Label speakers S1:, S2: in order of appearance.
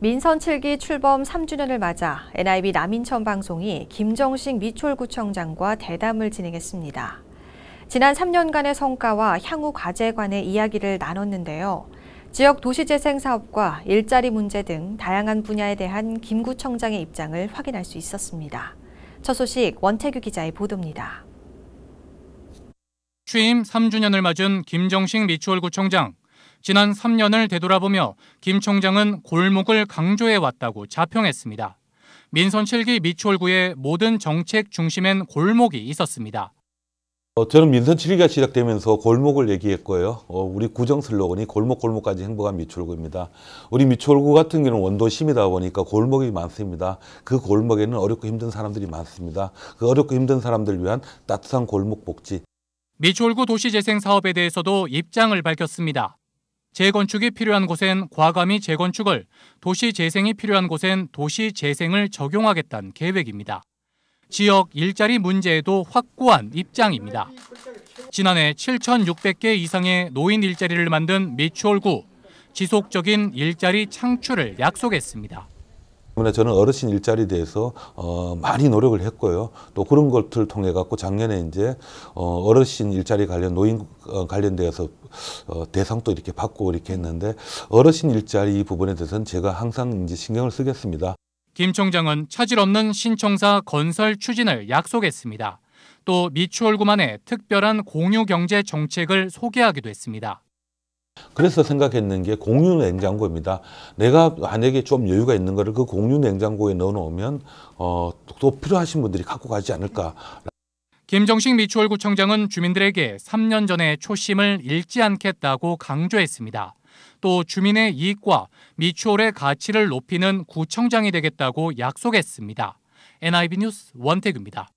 S1: 민선 7기 출범 3주년을 맞아 NIB 남인천 방송이 김정식 미철구청장과 대담을 진행했습니다. 지난 3년간의 성과와 향후 과제에 관해 이야기를 나눴는데요. 지역 도시재생사업과 일자리 문제 등 다양한 분야에 대한 김 구청장의 입장을 확인할 수 있었습니다. 첫 소식 원태규 기자의 보도입니다.
S2: 취임 3주년을 맞은 김정식 미추홀구청장. 지난 3년을 되돌아보며 김 총장은 골목을 강조해왔다고 자평했습니다. 민선 7기 미추홀구의 모든 정책 중심엔 골목이 있었습니다.
S3: 어, 저는 민선 7기가 시작되면서 골목을 얘기했고요. 어, 우리 구정 슬로건이 골목 골목까지 행복한 미추홀구입니다. 우리 미추홀구 같은 경우는 원도심이다 보니까 골목이 많습니다. 그 골목에는 어렵고 힘든 사람들이 많습니다. 그 어렵고 힘든 사람들 을 위한 따뜻한 골목 복지.
S2: 미추홀구 도시재생 사업에 대해서도 입장을 밝혔습니다. 재건축이 필요한 곳엔 과감히 재건축을, 도시 재생이 필요한 곳엔 도시 재생을 적용하겠다는 계획입니다. 지역 일자리 문제에도 확고한 입장입니다. 지난해 7,600개 이상의 노인 일자리를 만든 미추홀구, 지속적인 일자리 창출을 약속했습니다.
S3: 때문에 저는 어르신 일자리에 대해서 어, 많이 노력을 했고요. 또 그런 것들 통해 갖고 작년에 이제 어, 어르신 일자리 관련 노인 어, 관련돼서 어, 대상도 이렇게 받고 이렇게 했는데 어르신 일자리 부분에 대해서는 제가 항상 이제 신경을 쓰겠습니다.
S2: 김 총장은 차질 없는 신청사 건설 추진을 약속했습니다. 또 미추홀구만의 특별한 공유 경제 정책을 소개하기도 했습니다.
S3: 그래서 생각했는 게 공유 냉장고입니다. 내가 만약에 좀 여유가 있는 거를 그 공유 냉장고에 넣어놓으면 어, 또 필요하신 분들이 갖고 가지 않을까.
S2: 김정식 미추홀구청장은 주민들에게 3년 전에 초심을 잃지 않겠다고 강조했습니다. 또 주민의 이익과 미추홀의 가치를 높이는 구청장이 되겠다고 약속했습니다. NIB 뉴스 원태규입니다.